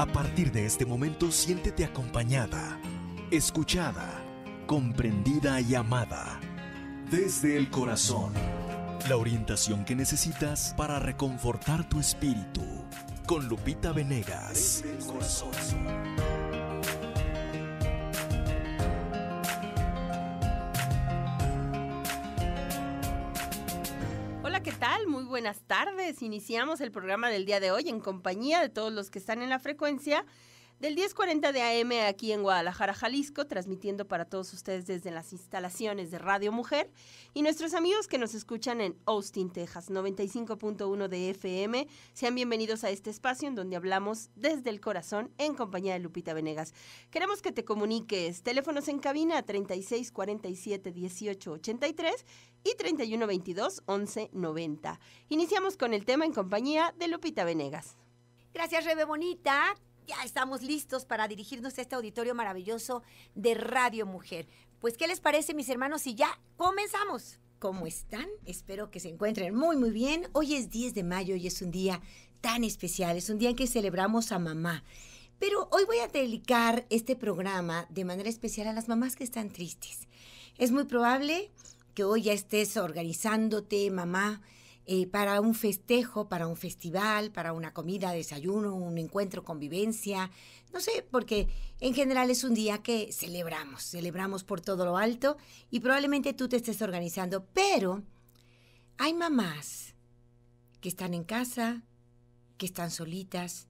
A partir de este momento siéntete acompañada, escuchada, comprendida y amada. Desde el corazón, la orientación que necesitas para reconfortar tu espíritu. Con Lupita Venegas. buenas tardes. Iniciamos el programa del día de hoy en compañía de todos los que están en la frecuencia del 1040 de AM aquí en Guadalajara, Jalisco, transmitiendo para todos ustedes desde las instalaciones de Radio Mujer y nuestros amigos que nos escuchan en Austin, Texas, 95.1 de FM. Sean bienvenidos a este espacio en donde hablamos desde el corazón en compañía de Lupita Venegas. Queremos que te comuniques. Teléfonos en cabina 36 47 18 y 3122-1190. Iniciamos con el tema en compañía de Lupita Venegas. Gracias, Rebe Bonita ya estamos listos para dirigirnos a este auditorio maravilloso de Radio Mujer. Pues, ¿qué les parece, mis hermanos? Y ya comenzamos. ¿Cómo están? Espero que se encuentren muy, muy bien. Hoy es 10 de mayo y es un día tan especial. Es un día en que celebramos a mamá. Pero hoy voy a dedicar este programa de manera especial a las mamás que están tristes. Es muy probable que hoy ya estés organizándote, mamá, eh, para un festejo, para un festival, para una comida, desayuno, un encuentro, convivencia, no sé, porque en general es un día que celebramos, celebramos por todo lo alto y probablemente tú te estés organizando, pero hay mamás que están en casa, que están solitas,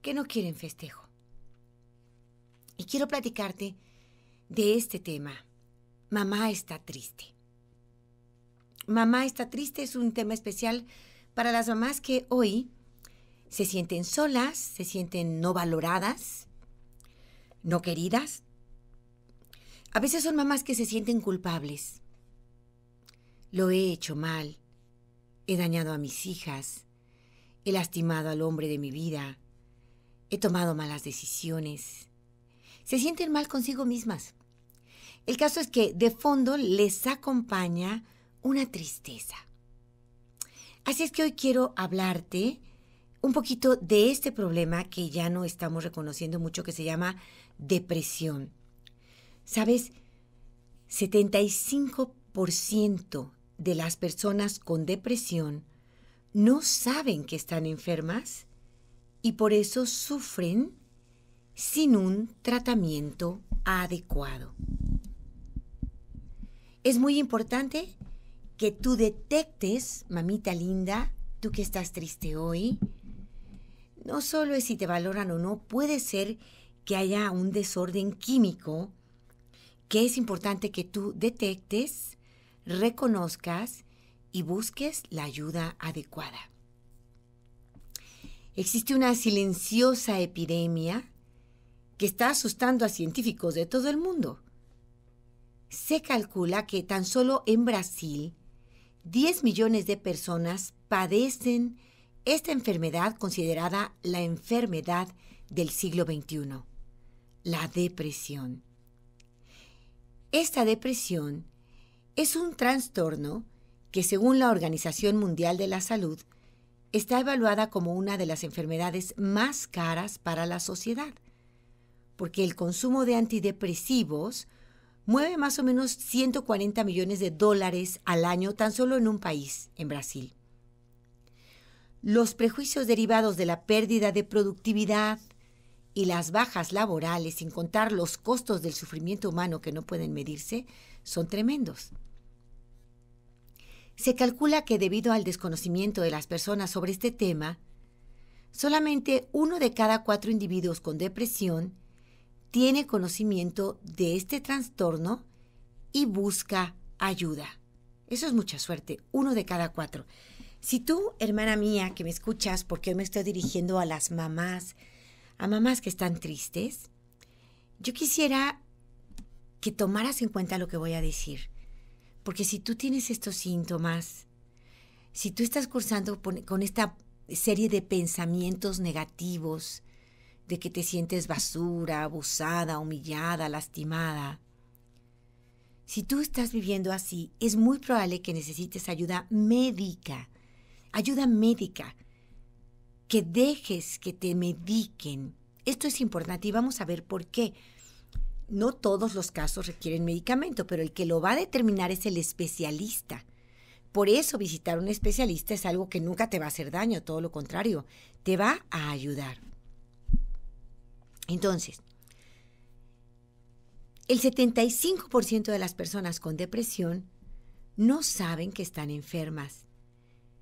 que no quieren festejo. Y quiero platicarte de este tema. Mamá está triste. Mamá está triste es un tema especial para las mamás que hoy se sienten solas, se sienten no valoradas, no queridas. A veces son mamás que se sienten culpables. Lo he hecho mal, he dañado a mis hijas, he lastimado al hombre de mi vida, he tomado malas decisiones. Se sienten mal consigo mismas. El caso es que de fondo les acompaña una tristeza. Así es que hoy quiero hablarte un poquito de este problema que ya no estamos reconociendo mucho, que se llama depresión. ¿Sabes? 75% de las personas con depresión no saben que están enfermas y por eso sufren sin un tratamiento adecuado. Es muy importante que tú detectes, mamita linda, tú que estás triste hoy, no solo es si te valoran o no, puede ser que haya un desorden químico que es importante que tú detectes, reconozcas y busques la ayuda adecuada. Existe una silenciosa epidemia que está asustando a científicos de todo el mundo. Se calcula que tan solo en Brasil 10 millones de personas padecen esta enfermedad considerada la enfermedad del siglo XXI, la depresión. Esta depresión es un trastorno que según la Organización Mundial de la Salud está evaluada como una de las enfermedades más caras para la sociedad, porque el consumo de antidepresivos mueve más o menos 140 millones de dólares al año tan solo en un país, en Brasil. Los prejuicios derivados de la pérdida de productividad y las bajas laborales, sin contar los costos del sufrimiento humano que no pueden medirse, son tremendos. Se calcula que debido al desconocimiento de las personas sobre este tema, solamente uno de cada cuatro individuos con depresión tiene conocimiento de este trastorno y busca ayuda. Eso es mucha suerte, uno de cada cuatro. Si tú, hermana mía, que me escuchas, porque hoy me estoy dirigiendo a las mamás, a mamás que están tristes, yo quisiera que tomaras en cuenta lo que voy a decir. Porque si tú tienes estos síntomas, si tú estás cursando con esta serie de pensamientos negativos, de que te sientes basura, abusada, humillada, lastimada. Si tú estás viviendo así, es muy probable que necesites ayuda médica, ayuda médica, que dejes que te mediquen. Esto es importante y vamos a ver por qué. No todos los casos requieren medicamento, pero el que lo va a determinar es el especialista. Por eso visitar a un especialista es algo que nunca te va a hacer daño, todo lo contrario, te va a ayudar. Entonces, el 75% de las personas con depresión no saben que están enfermas.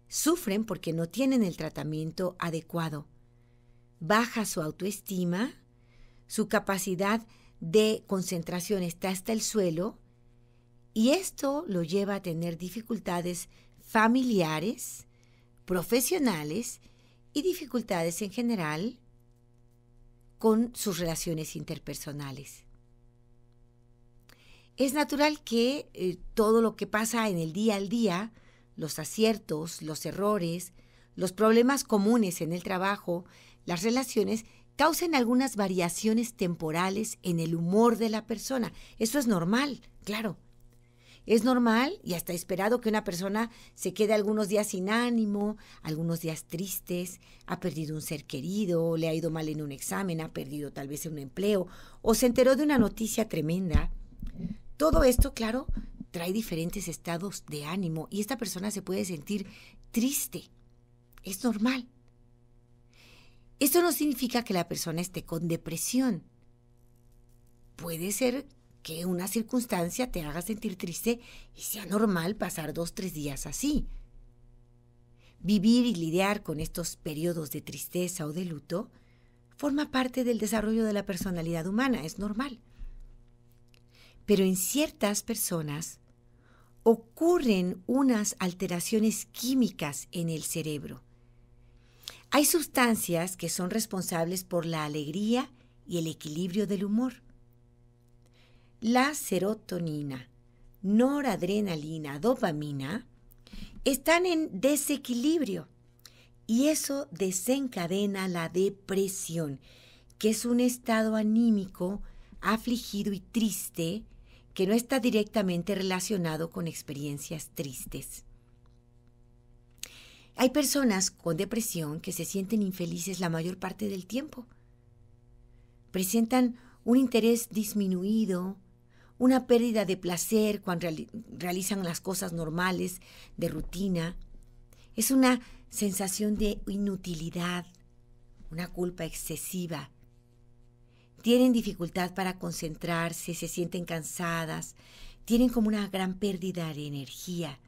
Sufren porque no tienen el tratamiento adecuado. Baja su autoestima, su capacidad de concentración está hasta el suelo y esto lo lleva a tener dificultades familiares, profesionales y dificultades en general con sus relaciones interpersonales. Es natural que eh, todo lo que pasa en el día al día, los aciertos, los errores, los problemas comunes en el trabajo, las relaciones, causen algunas variaciones temporales en el humor de la persona. Eso es normal, claro. Es normal y hasta esperado que una persona se quede algunos días sin ánimo, algunos días tristes, ha perdido un ser querido, le ha ido mal en un examen, ha perdido tal vez un empleo o se enteró de una noticia tremenda. Todo esto, claro, trae diferentes estados de ánimo y esta persona se puede sentir triste. Es normal. Esto no significa que la persona esté con depresión. Puede ser que una circunstancia te haga sentir triste y sea normal pasar dos, tres días así. Vivir y lidiar con estos periodos de tristeza o de luto forma parte del desarrollo de la personalidad humana, es normal. Pero en ciertas personas ocurren unas alteraciones químicas en el cerebro. Hay sustancias que son responsables por la alegría y el equilibrio del humor la serotonina, noradrenalina, dopamina, están en desequilibrio y eso desencadena la depresión, que es un estado anímico, afligido y triste que no está directamente relacionado con experiencias tristes. Hay personas con depresión que se sienten infelices la mayor parte del tiempo. Presentan un interés disminuido, una pérdida de placer cuando realizan las cosas normales, de rutina. Es una sensación de inutilidad, una culpa excesiva. Tienen dificultad para concentrarse, se sienten cansadas, tienen como una gran pérdida de energía.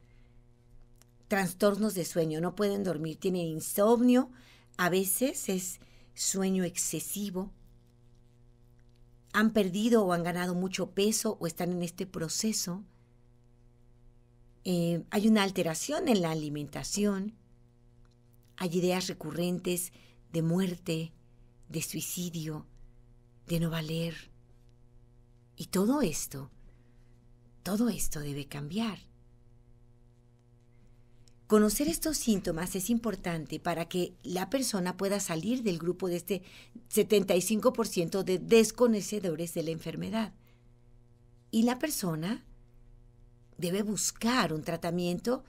Trastornos de sueño, no pueden dormir, tienen insomnio, a veces es sueño excesivo, han perdido o han ganado mucho peso o están en este proceso. Eh, hay una alteración en la alimentación. Hay ideas recurrentes de muerte, de suicidio, de no valer. Y todo esto, todo esto debe cambiar. Conocer estos síntomas es importante para que la persona pueda salir del grupo de este 75% de desconocedores de la enfermedad. Y la persona debe buscar un tratamiento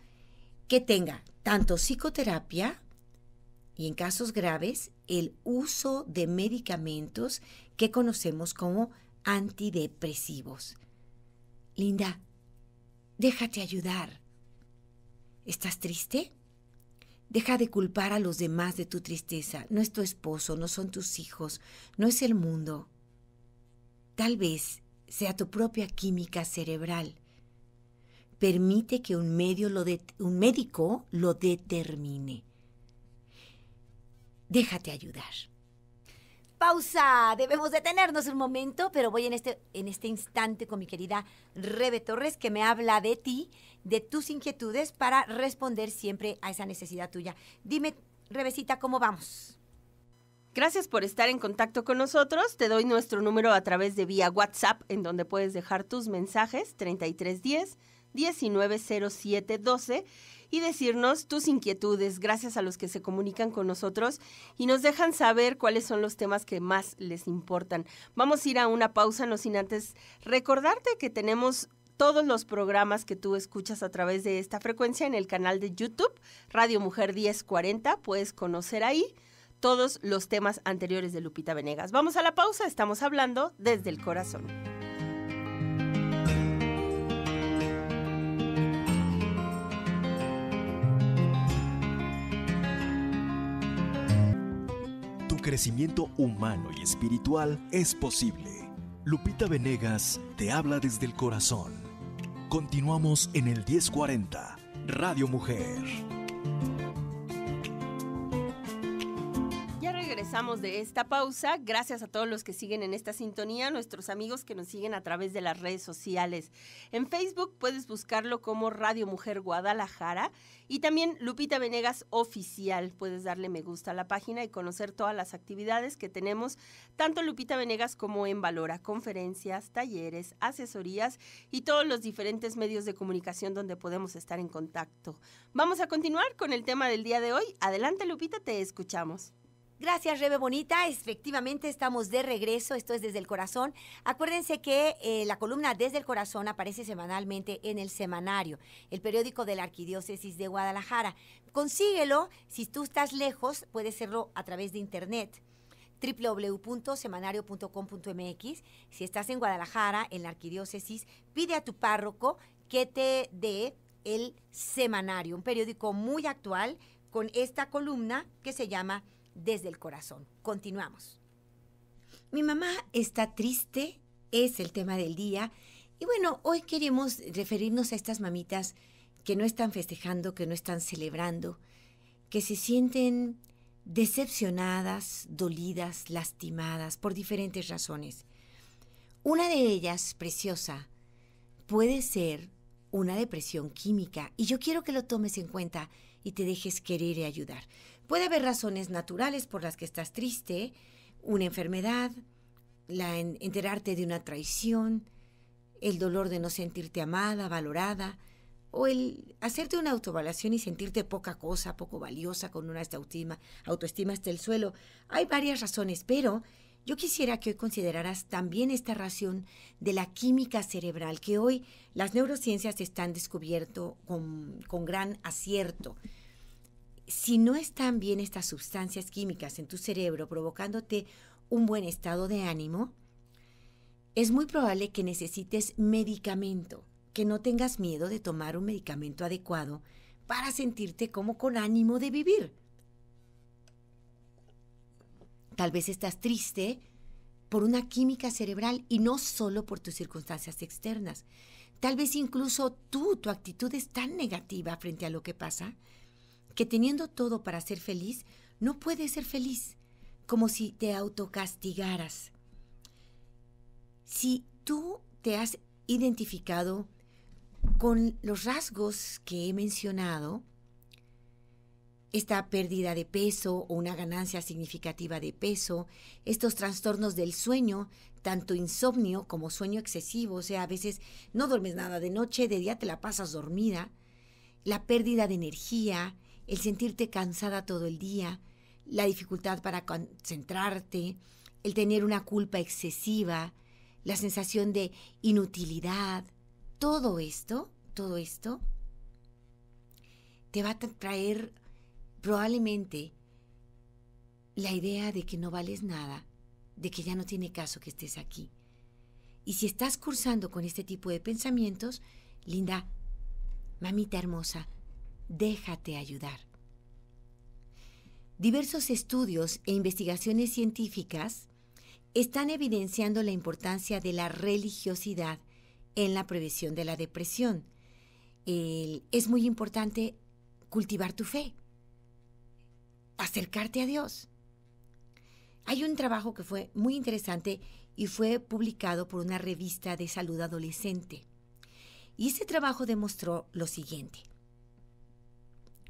que tenga tanto psicoterapia y en casos graves el uso de medicamentos que conocemos como antidepresivos. Linda, déjate ayudar ¿Estás triste? Deja de culpar a los demás de tu tristeza. No es tu esposo, no son tus hijos, no es el mundo. Tal vez sea tu propia química cerebral. Permite que un, medio lo un médico lo determine. Déjate ayudar pausa. Debemos detenernos un momento, pero voy en este, en este instante con mi querida Rebe Torres, que me habla de ti, de tus inquietudes, para responder siempre a esa necesidad tuya. Dime, Rebecita, ¿cómo vamos? Gracias por estar en contacto con nosotros. Te doy nuestro número a través de vía WhatsApp, en donde puedes dejar tus mensajes 3310 190712 y decirnos tus inquietudes, gracias a los que se comunican con nosotros y nos dejan saber cuáles son los temas que más les importan. Vamos a ir a una pausa, no sin antes recordarte que tenemos todos los programas que tú escuchas a través de esta frecuencia en el canal de YouTube, Radio Mujer 1040, puedes conocer ahí todos los temas anteriores de Lupita Venegas. Vamos a la pausa, estamos hablando desde el corazón. crecimiento humano y espiritual es posible. Lupita Venegas te habla desde el corazón. Continuamos en el 1040, Radio Mujer. de esta pausa. Gracias a todos los que siguen en esta sintonía, nuestros amigos que nos siguen a través de las redes sociales. En Facebook puedes buscarlo como Radio Mujer Guadalajara y también Lupita Venegas Oficial. Puedes darle me gusta a la página y conocer todas las actividades que tenemos, tanto Lupita Venegas como en Valora, conferencias, talleres, asesorías y todos los diferentes medios de comunicación donde podemos estar en contacto. Vamos a continuar con el tema del día de hoy. Adelante Lupita, te escuchamos. Gracias, Rebe Bonita. Efectivamente, estamos de regreso. Esto es Desde el Corazón. Acuérdense que eh, la columna Desde el Corazón aparece semanalmente en el Semanario, el periódico de la Arquidiócesis de Guadalajara. Consíguelo. Si tú estás lejos, puede serlo a través de Internet www.semanario.com.mx. Si estás en Guadalajara, en la arquidiócesis, pide a tu párroco que te dé el semanario, un periódico muy actual con esta columna que se llama desde el corazón. Continuamos. Mi mamá está triste, es el tema del día. Y bueno, hoy queremos referirnos a estas mamitas que no están festejando, que no están celebrando, que se sienten decepcionadas, dolidas, lastimadas por diferentes razones. Una de ellas, preciosa, puede ser una depresión química y yo quiero que lo tomes en cuenta y te dejes querer y ayudar. Puede haber razones naturales por las que estás triste, una enfermedad, la enterarte de una traición, el dolor de no sentirte amada, valorada, o el hacerte una autoevaluación y sentirte poca cosa, poco valiosa, con una autoestima, autoestima hasta el suelo. Hay varias razones, pero yo quisiera que hoy consideraras también esta ración de la química cerebral, que hoy las neurociencias están descubierto con gran acierto si no están bien estas sustancias químicas en tu cerebro provocándote un buen estado de ánimo, es muy probable que necesites medicamento, que no tengas miedo de tomar un medicamento adecuado para sentirte como con ánimo de vivir. Tal vez estás triste por una química cerebral y no solo por tus circunstancias externas. Tal vez incluso tú, tu actitud es tan negativa frente a lo que pasa que teniendo todo para ser feliz, no puedes ser feliz, como si te autocastigaras. Si tú te has identificado con los rasgos que he mencionado, esta pérdida de peso o una ganancia significativa de peso, estos trastornos del sueño, tanto insomnio como sueño excesivo, o sea, a veces no duermes nada de noche, de día te la pasas dormida, la pérdida de energía, el sentirte cansada todo el día, la dificultad para concentrarte, el tener una culpa excesiva, la sensación de inutilidad, todo esto, todo esto te va a traer probablemente la idea de que no vales nada, de que ya no tiene caso que estés aquí. Y si estás cursando con este tipo de pensamientos, linda, mamita hermosa, déjate ayudar. Diversos estudios e investigaciones científicas están evidenciando la importancia de la religiosidad en la prevención de la depresión. es muy importante cultivar tu fe, acercarte a Dios. Hay un trabajo que fue muy interesante y fue publicado por una revista de salud adolescente. Y ese trabajo demostró lo siguiente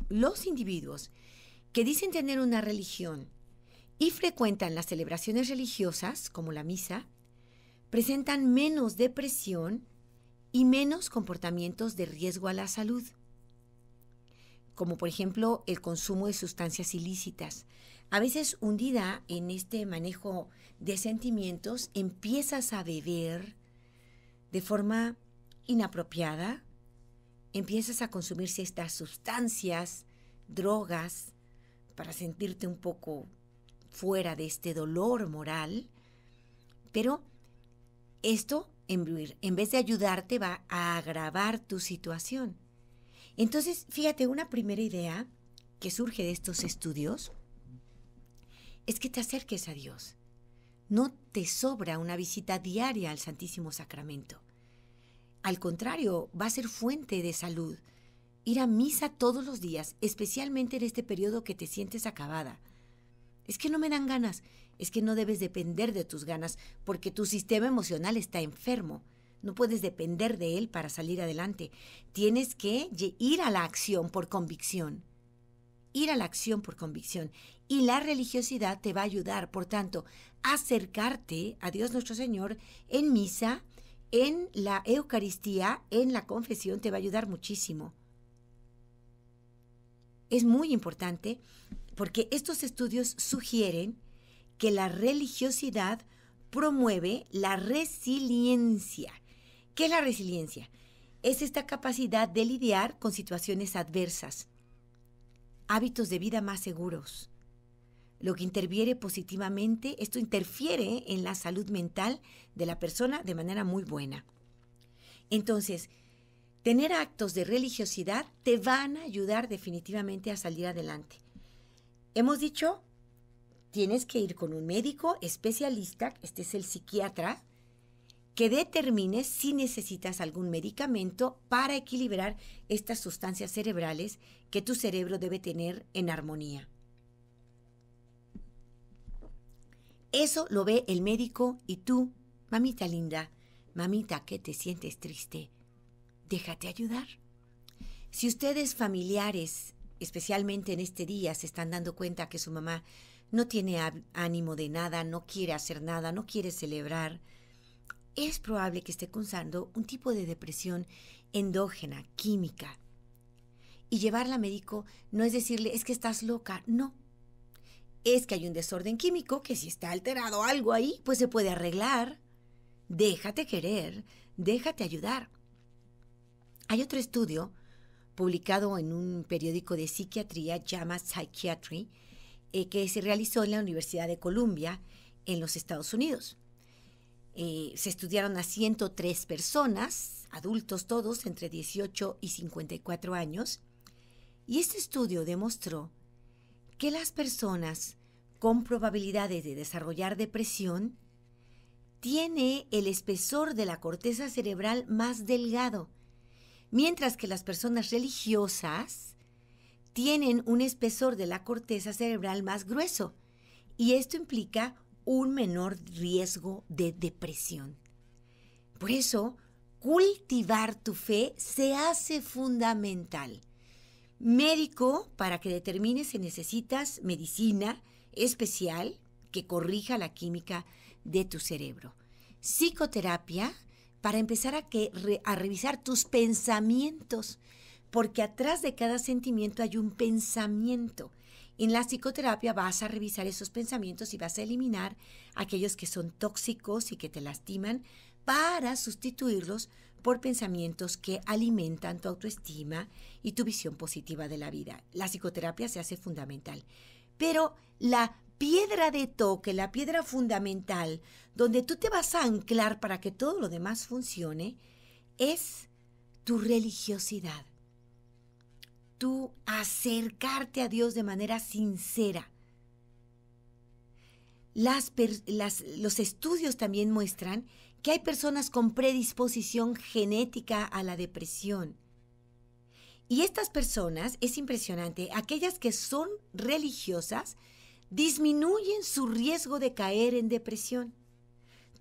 los individuos que dicen tener una religión y frecuentan las celebraciones religiosas, como la misa, presentan menos depresión y menos comportamientos de riesgo a la salud, como por ejemplo el consumo de sustancias ilícitas. A veces hundida en este manejo de sentimientos, empiezas a beber de forma inapropiada, empiezas a consumirse estas sustancias, drogas, para sentirte un poco fuera de este dolor moral, pero esto, en vez de ayudarte, va a agravar tu situación. Entonces, fíjate, una primera idea que surge de estos estudios es que te acerques a Dios. No te sobra una visita diaria al Santísimo Sacramento. Al contrario, va a ser fuente de salud. Ir a misa todos los días, especialmente en este periodo que te sientes acabada. Es que no me dan ganas, es que no debes depender de tus ganas porque tu sistema emocional está enfermo. No puedes depender de él para salir adelante. Tienes que ir a la acción por convicción. Ir a la acción por convicción. Y la religiosidad te va a ayudar, por tanto, a acercarte a Dios nuestro Señor en misa, en la Eucaristía, en la confesión, te va a ayudar muchísimo. Es muy importante porque estos estudios sugieren que la religiosidad promueve la resiliencia. ¿Qué es la resiliencia? Es esta capacidad de lidiar con situaciones adversas, hábitos de vida más seguros, lo que interviene positivamente, esto interfiere en la salud mental de la persona de manera muy buena. Entonces, tener actos de religiosidad te van a ayudar definitivamente a salir adelante. Hemos dicho, tienes que ir con un médico especialista, este es el psiquiatra, que determine si necesitas algún medicamento para equilibrar estas sustancias cerebrales que tu cerebro debe tener en armonía. Eso lo ve el médico y tú, mamita linda, mamita que te sientes triste, déjate ayudar. Si ustedes familiares, especialmente en este día, se están dando cuenta que su mamá no tiene ánimo de nada, no quiere hacer nada, no quiere celebrar, es probable que esté cursando un tipo de depresión endógena, química. Y llevarla al médico no es decirle, es que estás loca, no, es que hay un desorden químico que si está alterado algo ahí, pues se puede arreglar. Déjate querer, déjate ayudar. Hay otro estudio publicado en un periódico de psiquiatría llamado Psychiatry, eh, que se realizó en la Universidad de Columbia en los Estados Unidos. Eh, se estudiaron a 103 personas, adultos todos entre 18 y 54 años, y este estudio demostró que las personas con probabilidades de desarrollar depresión tiene el espesor de la corteza cerebral más delgado, mientras que las personas religiosas tienen un espesor de la corteza cerebral más grueso, y esto implica un menor riesgo de depresión. Por eso, cultivar tu fe se hace fundamental médico para que determine si necesitas medicina especial que corrija la química de tu cerebro. Psicoterapia para empezar a, que, a revisar tus pensamientos, porque atrás de cada sentimiento hay un pensamiento. En la psicoterapia vas a revisar esos pensamientos y vas a eliminar aquellos que son tóxicos y que te lastiman para sustituirlos por pensamientos que alimentan tu autoestima y tu visión positiva de la vida. La psicoterapia se hace fundamental. Pero la piedra de toque, la piedra fundamental, donde tú te vas a anclar para que todo lo demás funcione, es tu religiosidad. Tú acercarte a Dios de manera sincera. los estudios también muestran que hay personas con predisposición genética a la depresión. Y estas personas, es impresionante, aquellas que son religiosas, disminuyen su riesgo de caer en depresión,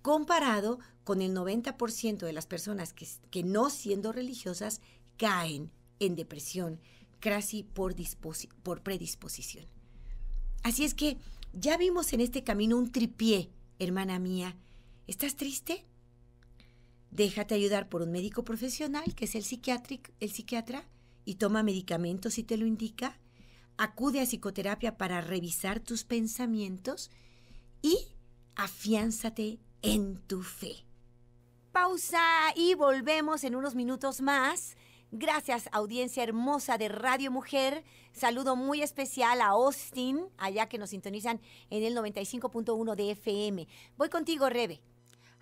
comparado con el 90% de las personas que, que, no siendo religiosas caen en depresión, casi por, por predisposición. Así es que ya vimos en este camino un tripié, hermana mía. ¿Estás triste? déjate ayudar por un médico profesional, que es el, el psiquiatra, y toma medicamentos si te lo indica. Acude a psicoterapia para revisar tus pensamientos y afiánzate en tu fe. Pausa y volvemos en unos minutos más. Gracias, audiencia hermosa de Radio Mujer. Saludo muy especial a Austin, allá que nos sintonizan en el 95.1 de FM. Voy contigo, Rebe.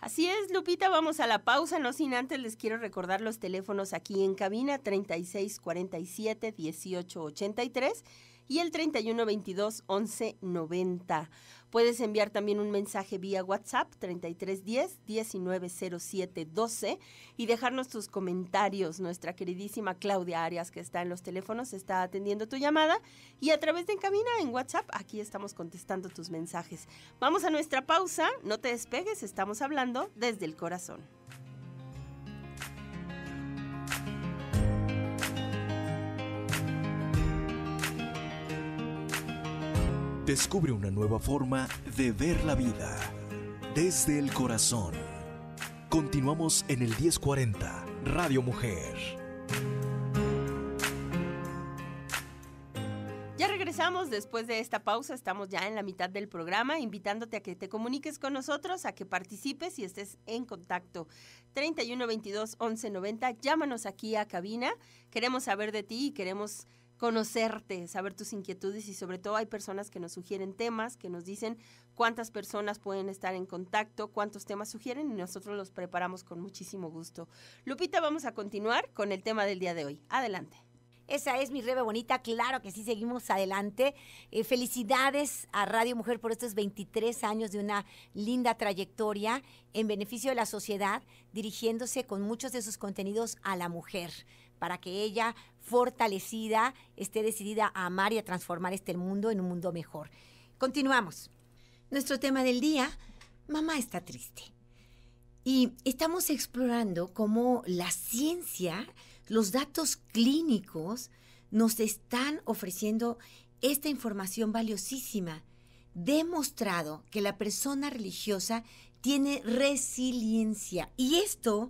Así es, Lupita, vamos a la pausa. No sin antes les quiero recordar los teléfonos aquí en cabina 3647 1883 y el 3122 1190. Puedes enviar también un mensaje vía WhatsApp 3310 190712 y dejarnos tus comentarios. Nuestra queridísima Claudia Arias, que está en los teléfonos, está atendiendo tu llamada y a través de Encamina en WhatsApp, aquí estamos contestando tus mensajes. Vamos a nuestra pausa, no te despegues, estamos hablando desde el corazón. Descubre una nueva forma de ver la vida desde el corazón. Continuamos en el 1040, Radio Mujer. Ya regresamos después de esta pausa, estamos ya en la mitad del programa, invitándote a que te comuniques con nosotros, a que participes y estés en contacto. 3122-1190, llámanos aquí a cabina, queremos saber de ti y queremos conocerte, saber tus inquietudes y sobre todo hay personas que nos sugieren temas, que nos dicen cuántas personas pueden estar en contacto, cuántos temas sugieren y nosotros los preparamos con muchísimo gusto. Lupita, vamos a continuar con el tema del día de hoy. Adelante. Esa es mi rebe bonita, claro que sí, seguimos adelante. Eh, felicidades a Radio Mujer por estos 23 años de una linda trayectoria en beneficio de la sociedad, dirigiéndose con muchos de sus contenidos a la mujer para que ella, fortalecida, esté decidida a amar y a transformar este mundo en un mundo mejor. Continuamos. Nuestro tema del día, mamá está triste. Y estamos explorando cómo la ciencia, los datos clínicos, nos están ofreciendo esta información valiosísima. Demostrado que la persona religiosa tiene resiliencia. Y esto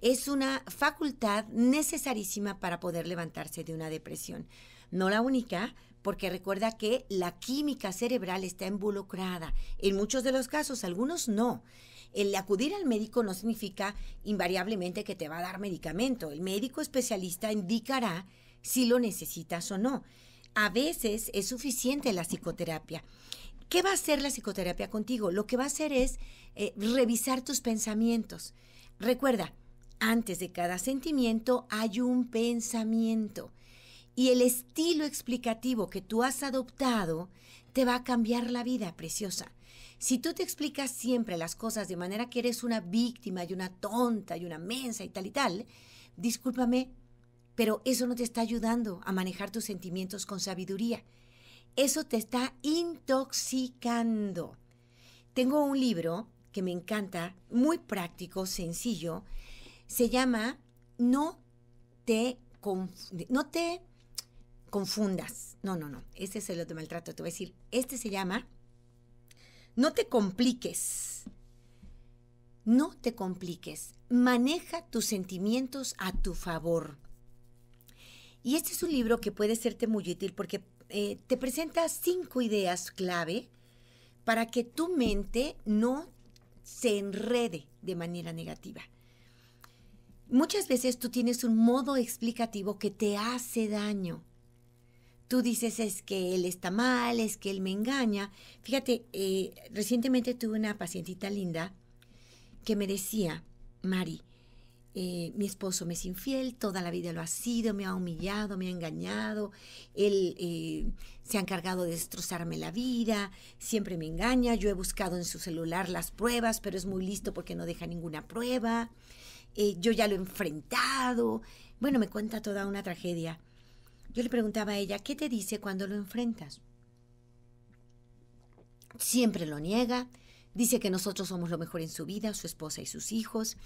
es una facultad necesarísima para poder levantarse de una depresión. No la única, porque recuerda que la química cerebral está involucrada. En muchos de los casos, algunos no. El acudir al médico no significa invariablemente que te va a dar medicamento. El médico especialista indicará si lo necesitas o no. A veces es suficiente la psicoterapia. ¿Qué va a hacer la psicoterapia contigo? Lo que va a hacer es eh, revisar tus pensamientos. Recuerda, antes de cada sentimiento hay un pensamiento y el estilo explicativo que tú has adoptado te va a cambiar la vida, preciosa. Si tú te explicas siempre las cosas de manera que eres una víctima y una tonta y una mensa y tal y tal, discúlpame, pero eso no te está ayudando a manejar tus sentimientos con sabiduría. Eso te está intoxicando. Tengo un libro que me encanta, muy práctico, sencillo, se llama No te, no te confundas. No, no, no. Este es el otro maltrato. Te voy a decir, este se llama No te compliques. No te compliques. Maneja tus sentimientos a tu favor. Y este es un libro que puede serte muy útil porque eh, te presenta cinco ideas clave para que tu mente no se enrede de manera negativa. Muchas veces tú tienes un modo explicativo que te hace daño. Tú dices es que él está mal, es que él me engaña. Fíjate, eh, recientemente tuve una pacientita linda que me decía, Mari, eh, mi esposo me es infiel, toda la vida lo ha sido, me ha humillado, me ha engañado, él eh, se ha encargado de destrozarme la vida, siempre me engaña, yo he buscado en su celular las pruebas, pero es muy listo porque no deja ninguna prueba. Eh, yo ya lo he enfrentado. Bueno, me cuenta toda una tragedia. Yo le preguntaba a ella, ¿qué te dice cuando lo enfrentas? Siempre lo niega, dice que nosotros somos lo mejor en su vida, su esposa y sus hijos,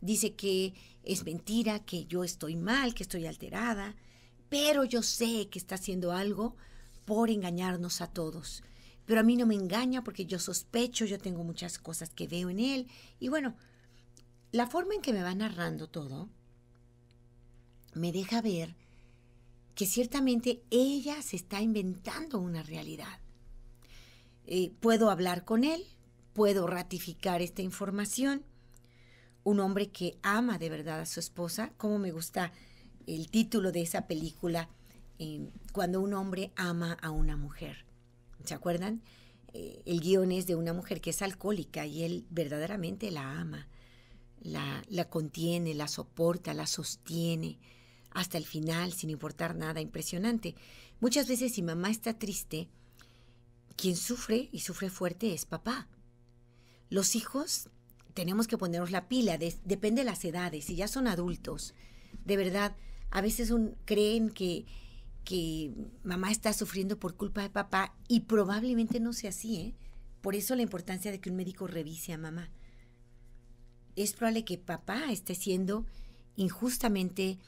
dice que es mentira, que yo estoy mal, que estoy alterada, pero yo sé que está haciendo algo por engañarnos a todos. Pero a mí no me engaña porque yo sospecho, yo tengo muchas cosas que veo en él y bueno, la forma en que me va narrando todo me deja ver que ciertamente ella se está inventando una realidad. Eh, puedo hablar con él, puedo ratificar esta información. Un hombre que ama de verdad a su esposa, como me gusta el título de esa película, eh, cuando un hombre ama a una mujer. ¿Se acuerdan? Eh, el guión es de una mujer que es alcohólica y él verdaderamente la ama la, la contiene, la soporta, la sostiene hasta el final, sin importar nada, impresionante. Muchas veces si mamá está triste, quien sufre y sufre fuerte es papá. Los hijos tenemos que ponernos la pila, depende de las edades, si ya son adultos, de verdad, a veces un, creen que, que mamá está sufriendo por culpa de papá y probablemente no sea así, ¿eh? Por eso la importancia de que un médico revise a mamá es probable que papá esté siendo injustamente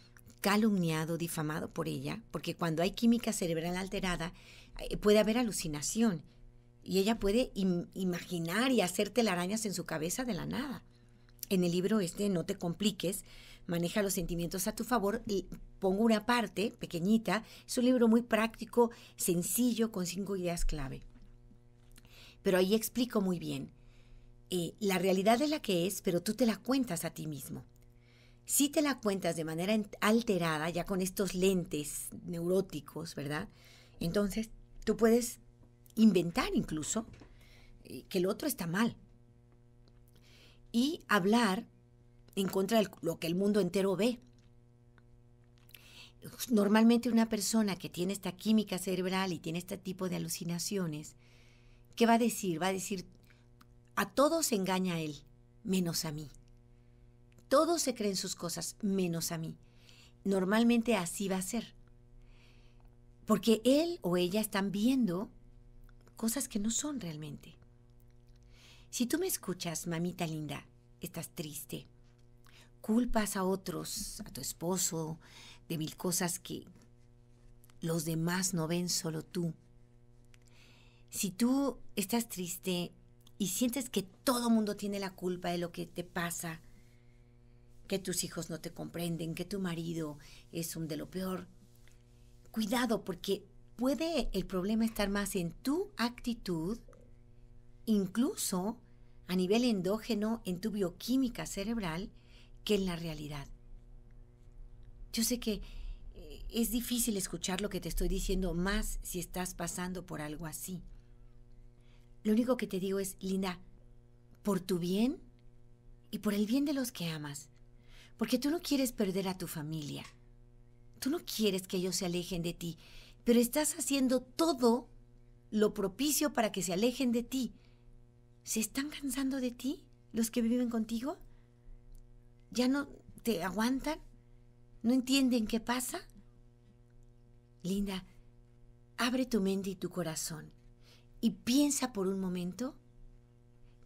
calumniado, difamado por ella, porque cuando hay química cerebral alterada eh, puede haber alucinación y ella puede imaginar y hacer telarañas en su cabeza de la nada. En el libro este, No te compliques, maneja los sentimientos a tu favor, y pongo una parte pequeñita, es un libro muy práctico, sencillo, con cinco ideas clave. Pero ahí explico muy bien eh, la realidad es la que es, pero tú te la cuentas a ti mismo. Si te la cuentas de manera alterada, ya con estos lentes neuróticos, ¿verdad? Entonces tú puedes inventar incluso eh, que el otro está mal. Y hablar en contra de lo que el mundo entero ve. Normalmente una persona que tiene esta química cerebral y tiene este tipo de alucinaciones, ¿qué va a decir? Va a decir, a todos engaña él, menos a mí. Todos se creen sus cosas, menos a mí. Normalmente así va a ser. Porque él o ella están viendo cosas que no son realmente. Si tú me escuchas, mamita linda, estás triste. Culpas a otros, a tu esposo, de mil cosas que los demás no ven, solo tú. Si tú estás triste, y sientes que todo mundo tiene la culpa de lo que te pasa, que tus hijos no te comprenden, que tu marido es un de lo peor, cuidado porque puede el problema estar más en tu actitud, incluso a nivel endógeno, en tu bioquímica cerebral, que en la realidad. Yo sé que eh, es difícil escuchar lo que te estoy diciendo más si estás pasando por algo así. Lo único que te digo es, Linda, por tu bien y por el bien de los que amas, porque tú no quieres perder a tu familia, tú no quieres que ellos se alejen de ti, pero estás haciendo todo lo propicio para que se alejen de ti. ¿Se están cansando de ti los que viven contigo? ¿Ya no te aguantan? ¿No entienden qué pasa? Linda, abre tu mente y tu corazón y piensa por un momento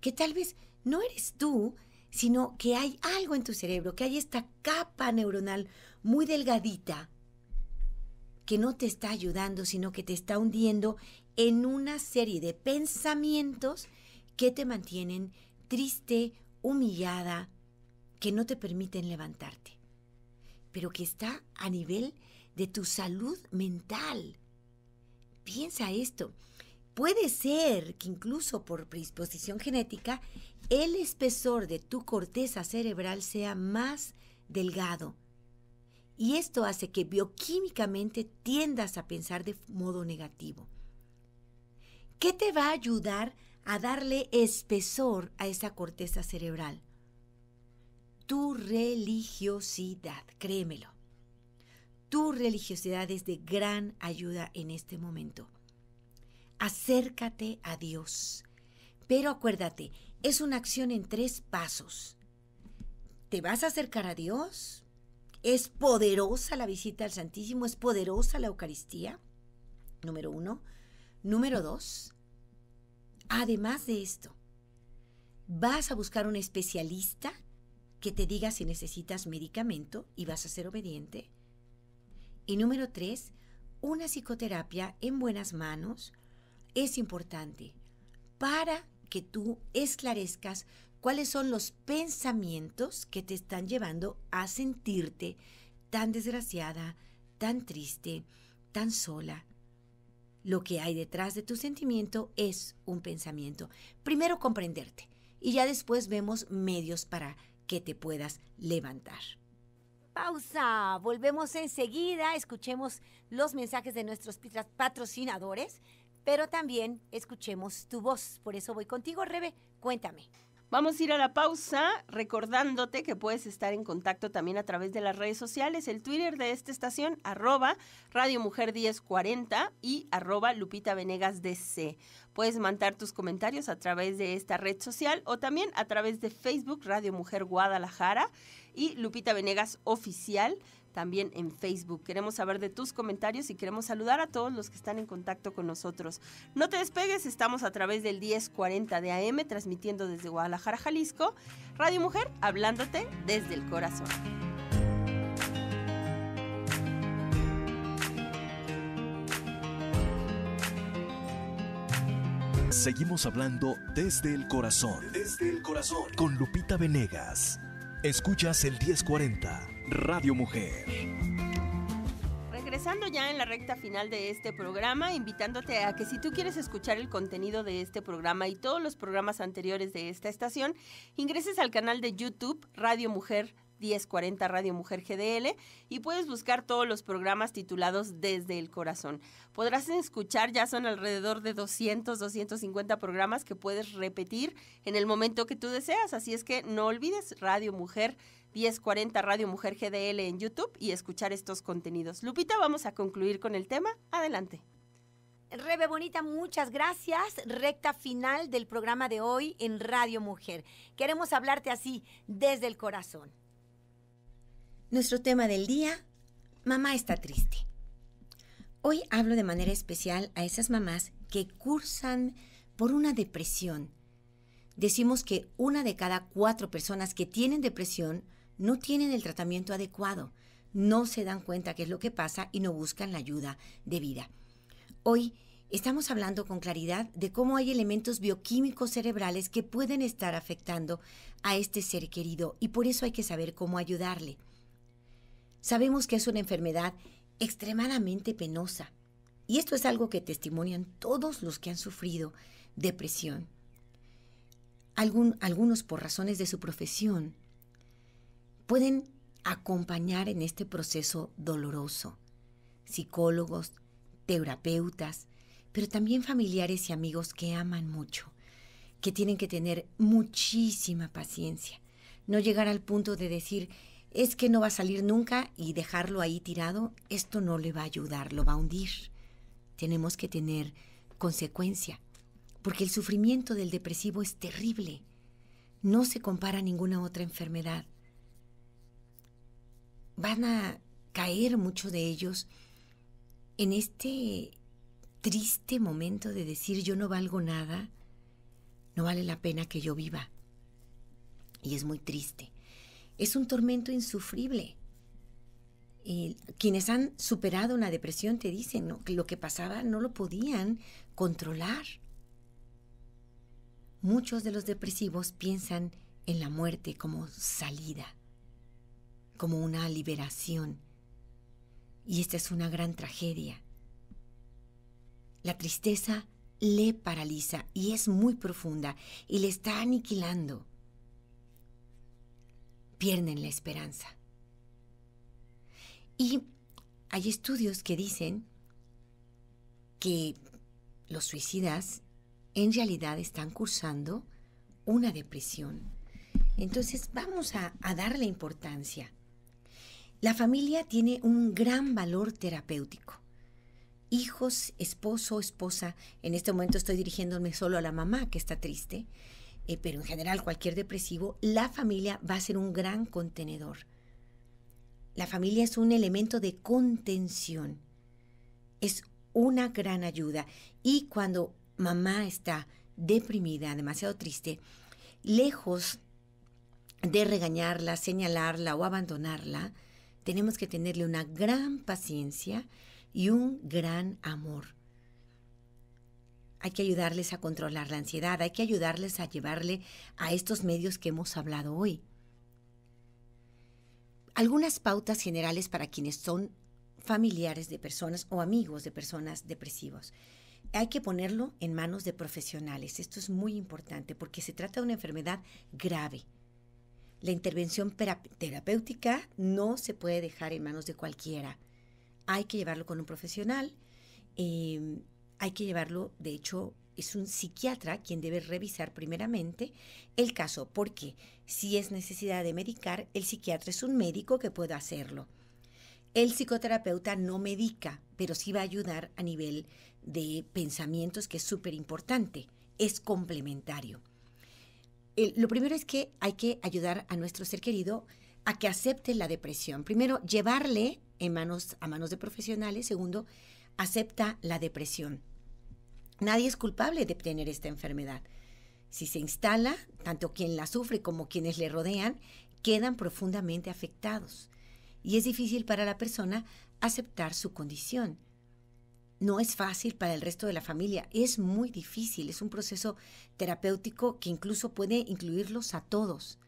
que tal vez no eres tú, sino que hay algo en tu cerebro, que hay esta capa neuronal muy delgadita que no te está ayudando, sino que te está hundiendo en una serie de pensamientos que te mantienen triste, humillada, que no te permiten levantarte, pero que está a nivel de tu salud mental. Piensa esto. Puede ser que incluso por predisposición genética, el espesor de tu corteza cerebral sea más delgado. Y esto hace que bioquímicamente tiendas a pensar de modo negativo. ¿Qué te va a ayudar a darle espesor a esa corteza cerebral? Tu religiosidad, créemelo. Tu religiosidad es de gran ayuda en este momento acércate a Dios. Pero acuérdate, es una acción en tres pasos. ¿Te vas a acercar a Dios? ¿Es poderosa la visita al Santísimo? ¿Es poderosa la Eucaristía? Número uno. Número dos. Además de esto, vas a buscar un especialista que te diga si necesitas medicamento y vas a ser obediente. Y número tres, una psicoterapia en buenas manos es importante para que tú esclarezcas cuáles son los pensamientos que te están llevando a sentirte tan desgraciada, tan triste, tan sola. Lo que hay detrás de tu sentimiento es un pensamiento. Primero comprenderte y ya después vemos medios para que te puedas levantar. Pausa, volvemos enseguida, escuchemos los mensajes de nuestros patrocinadores pero también escuchemos tu voz. Por eso voy contigo, Rebe, cuéntame. Vamos a ir a la pausa recordándote que puedes estar en contacto también a través de las redes sociales, el Twitter de esta estación, arroba Radio Mujer 1040 y arroba Lupita Venegas DC. Puedes mandar tus comentarios a través de esta red social o también a través de Facebook Radio Mujer Guadalajara y Lupita Venegas Oficial también en Facebook. Queremos saber de tus comentarios y queremos saludar a todos los que están en contacto con nosotros. No te despegues, estamos a través del 1040 de AM transmitiendo desde Guadalajara, Jalisco. Radio Mujer, hablándote desde el corazón. Seguimos hablando desde el corazón. Desde el corazón. Con Lupita Venegas. Escuchas el 1040, Radio Mujer. Regresando ya en la recta final de este programa, invitándote a que si tú quieres escuchar el contenido de este programa y todos los programas anteriores de esta estación, ingreses al canal de YouTube Radio Mujer 1040 Radio Mujer GDL y puedes buscar todos los programas titulados Desde el Corazón. Podrás escuchar, ya son alrededor de 200, 250 programas que puedes repetir en el momento que tú deseas, así es que no olvides Radio Mujer 1040 Radio Mujer GDL en YouTube y escuchar estos contenidos. Lupita, vamos a concluir con el tema. Adelante. Rebe Bonita, muchas gracias. Recta final del programa de hoy en Radio Mujer. Queremos hablarte así, desde el corazón. Nuestro tema del día, mamá está triste. Hoy hablo de manera especial a esas mamás que cursan por una depresión. Decimos que una de cada cuatro personas que tienen depresión no tienen el tratamiento adecuado, no se dan cuenta qué es lo que pasa y no buscan la ayuda debida. Hoy estamos hablando con claridad de cómo hay elementos bioquímicos cerebrales que pueden estar afectando a este ser querido y por eso hay que saber cómo ayudarle. Sabemos que es una enfermedad extremadamente penosa y esto es algo que testimonian todos los que han sufrido depresión, algunos por razones de su profesión, pueden acompañar en este proceso doloroso, psicólogos, terapeutas, pero también familiares y amigos que aman mucho, que tienen que tener muchísima paciencia, no llegar al punto de decir, es que no va a salir nunca y dejarlo ahí tirado, esto no le va a ayudar, lo va a hundir. Tenemos que tener consecuencia, porque el sufrimiento del depresivo es terrible. No se compara a ninguna otra enfermedad. Van a caer muchos de ellos en este triste momento de decir yo no valgo nada, no vale la pena que yo viva. Y es muy triste. Es un tormento insufrible. quienes han superado una depresión te dicen que lo que pasaba no lo podían controlar. Muchos de los depresivos piensan en la muerte como salida, como una liberación. Y esta es una gran tragedia. La tristeza le paraliza y es muy profunda y le está aniquilando pierden la esperanza. Y hay estudios que dicen que los suicidas en realidad están cursando una depresión. Entonces vamos a, a darle importancia. La familia tiene un gran valor terapéutico. Hijos, esposo, esposa, en este momento estoy dirigiéndome solo a la mamá que está triste, eh, pero en general cualquier depresivo, la familia va a ser un gran contenedor. La familia es un elemento de contención, es una gran ayuda. Y cuando mamá está deprimida, demasiado triste, lejos de regañarla, señalarla o abandonarla, tenemos que tenerle una gran paciencia y un gran amor hay que ayudarles a controlar la ansiedad, hay que ayudarles a llevarle a estos medios que hemos hablado hoy. Algunas pautas generales para quienes son familiares de personas o amigos de personas depresivos. Hay que ponerlo en manos de profesionales. Esto es muy importante porque se trata de una enfermedad grave. La intervención terapéutica no se puede dejar en manos de cualquiera. Hay que llevarlo con un profesional. Em, hay que llevarlo, de hecho, es un psiquiatra quien debe revisar primeramente el caso, porque si es necesidad de medicar, el psiquiatra es un médico que pueda hacerlo. El psicoterapeuta no medica, pero sí va a ayudar a nivel de pensamientos, que es súper importante, es complementario. lo primero es que hay que ayudar a nuestro ser querido a que acepte la depresión. Primero, llevarle en manos, a manos de profesionales. Segundo, acepta la depresión. Nadie es culpable de tener esta enfermedad. Si se instala, tanto quien la sufre como quienes le rodean quedan profundamente afectados y es difícil para la persona aceptar su condición. No es fácil para el resto de la familia, es muy difícil, es un proceso terapéutico que incluso puede incluirlos a todos.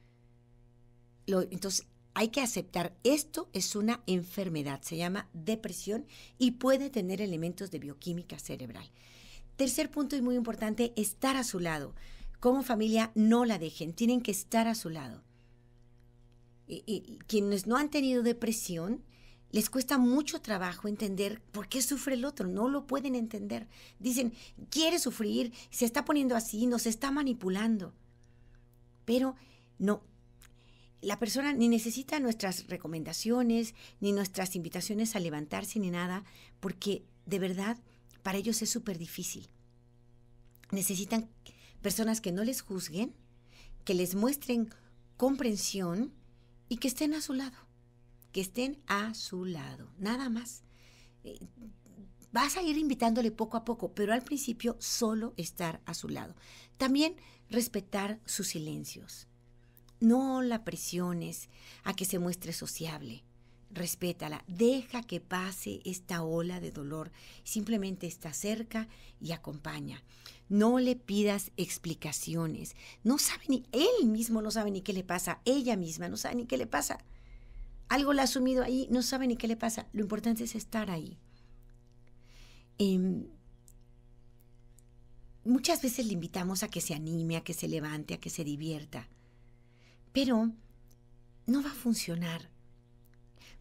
entonces, hay que aceptar, esto es una enfermedad, se llama depresión y puede tener elementos de bioquímica cerebral. Tercer punto y muy importante, estar a su lado. Como familia, no la dejen, tienen que estar a su lado. Y, quienes no han tenido depresión, les cuesta mucho trabajo entender por qué sufre el otro, no lo pueden entender. Dicen, quiere sufrir, se está poniendo así, nos está manipulando. Pero no, la persona ni necesita nuestras recomendaciones, ni nuestras invitaciones a levantarse, ni nada, porque de verdad para ellos es súper difícil. Necesitan personas que no les juzguen, que les muestren comprensión y que estén a su lado, que estén a su lado, nada más. Eh, vas a ir invitándole poco a poco, pero al principio solo estar a su lado. También respetar sus silencios no la presiones a que se muestre sociable. Respétala, deja que pase esta ola de dolor. Simplemente está cerca y acompaña. No le pidas explicaciones. No sabe ni, él mismo no sabe ni qué le pasa, ella misma no sabe ni qué le pasa. Algo la ha asumido ahí, no sabe ni qué le pasa. Lo importante es estar ahí. Em, muchas veces le invitamos a que se anime, a que se levante, a que se divierta. Pero no va a funcionar,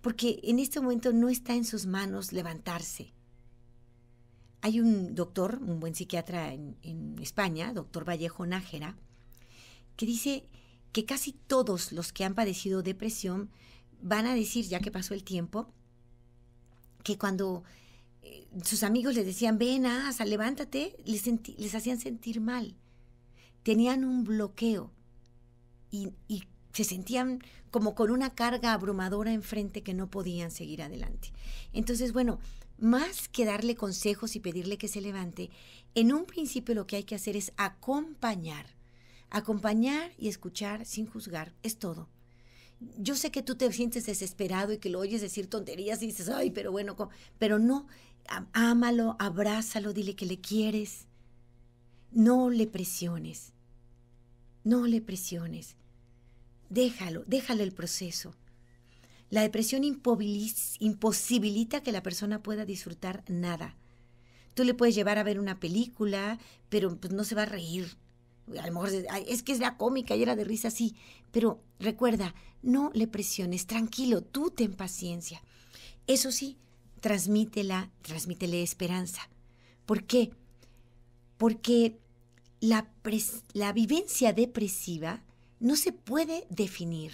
porque en este momento no está en sus manos levantarse. Hay un doctor, un buen psiquiatra en, España, doctor Vallejo Nájera, que dice que casi todos los que han padecido depresión van a decir, ya que pasó el tiempo, que cuando eh, sus amigos les decían, ven, Asa, levántate, les hacían sentir mal. Tenían un bloqueo y, se sentían como con una carga abrumadora enfrente que no podían seguir adelante. Entonces, bueno, más que darle consejos y pedirle que se levante, en un principio lo que hay que hacer es acompañar, acompañar y escuchar sin juzgar, es todo. Yo sé que tú te sientes desesperado y que lo oyes decir tonterías y dices, ay, pero bueno, pero no, ámalo, abrázalo, dile que le quieres, no le presiones no le presiones. Déjalo, déjalo el proceso. La depresión imposibilita que la persona pueda disfrutar nada. Tú le puedes llevar a ver una película, pero pues, no se va a reír. A lo mejor es que es la cómica y era de risa, sí. Pero recuerda, no le presiones, tranquilo, tú ten paciencia. Eso sí, transmítela, transmítele esperanza. ¿Por qué? Porque la, la vivencia depresiva no se puede definir.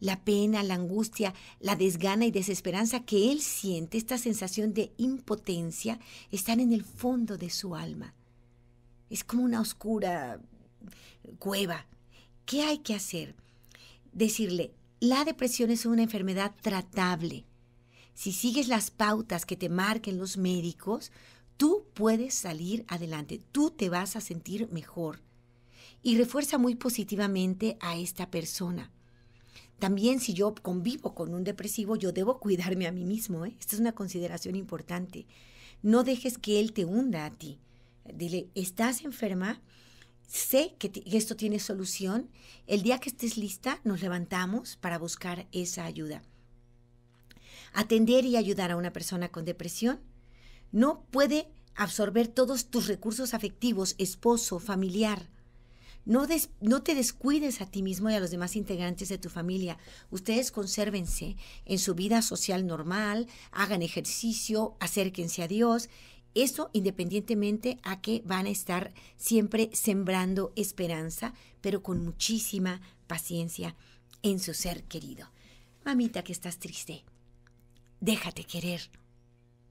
La pena, la angustia, la desgana y desesperanza que él siente, esta sensación de impotencia, están en el fondo de su alma. Es como una oscura cueva. ¿Qué hay que hacer? Decirle, la depresión es una enfermedad tratable. Si sigues las pautas que te marquen los médicos, Tú puedes salir adelante, tú te vas a sentir mejor. Y refuerza muy positivamente a esta persona. También si yo convivo con un depresivo, yo debo cuidarme a mí mismo. ¿eh? Esta es una consideración importante. No dejes que él te hunda a ti. Dile, estás enferma, sé que, que esto tiene solución. El día que estés lista, nos levantamos para buscar esa ayuda. Atender y ayudar a una persona con depresión no puede absorber todos tus recursos afectivos, esposo, familiar. No, te descuides a ti mismo y a los demás integrantes de tu familia. Ustedes consérvense en su vida social normal, hagan ejercicio, acérquense a Dios. Eso independientemente a que van a estar siempre sembrando esperanza, pero con muchísima paciencia en su ser querido. Mamita que estás triste, déjate querer.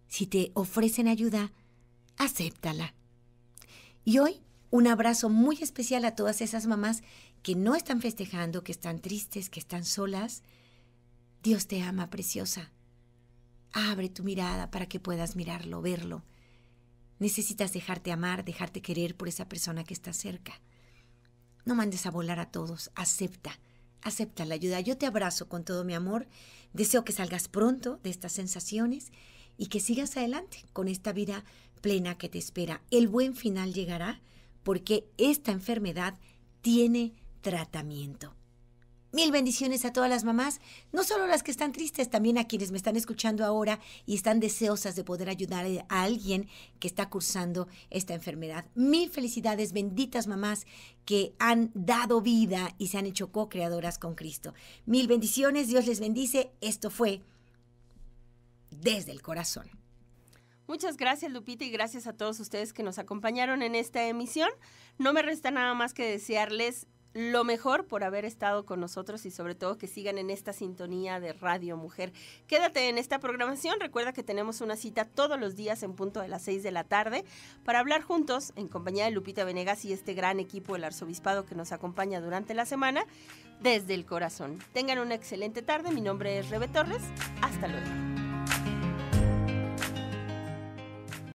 Si te ofrecen ayuda, acéptala. Y hoy, un abrazo muy especial a todas esas mamás que no están festejando, que están tristes, que están solas. Dios te ama, preciosa. Abre tu mirada para que puedas mirarlo, verlo. Necesitas dejarte amar, dejarte querer por esa persona que está cerca. No mandes a volar a todos, acepta, acepta la ayuda. Yo te abrazo con todo mi amor, deseo que salgas pronto de estas sensaciones y que sigas adelante con esta vida plena que te espera. El buen final llegará porque esta enfermedad tiene tratamiento. Mil bendiciones a todas las mamás, no solo las que están tristes, también a quienes me están escuchando ahora y están deseosas de poder ayudar a alguien que está cursando esta enfermedad. Mil felicidades, benditas mamás que han dado vida y se han hecho co-creadoras con Cristo. Mil bendiciones, Dios les bendice. Esto fue desde el corazón. Muchas gracias Lupita y gracias a todos ustedes que nos acompañaron en esta emisión. No me resta nada más que desearles lo mejor por haber estado con nosotros y sobre todo que sigan en esta sintonía de Radio Mujer. Quédate en esta programación. Recuerda que tenemos una cita todos los días en punto de las 6 de la tarde para hablar juntos en compañía de Lupita Venegas y este gran equipo del Arzobispado que nos acompaña durante la semana desde el corazón. Tengan una excelente tarde. Mi nombre es Rebe Torres. Hasta luego.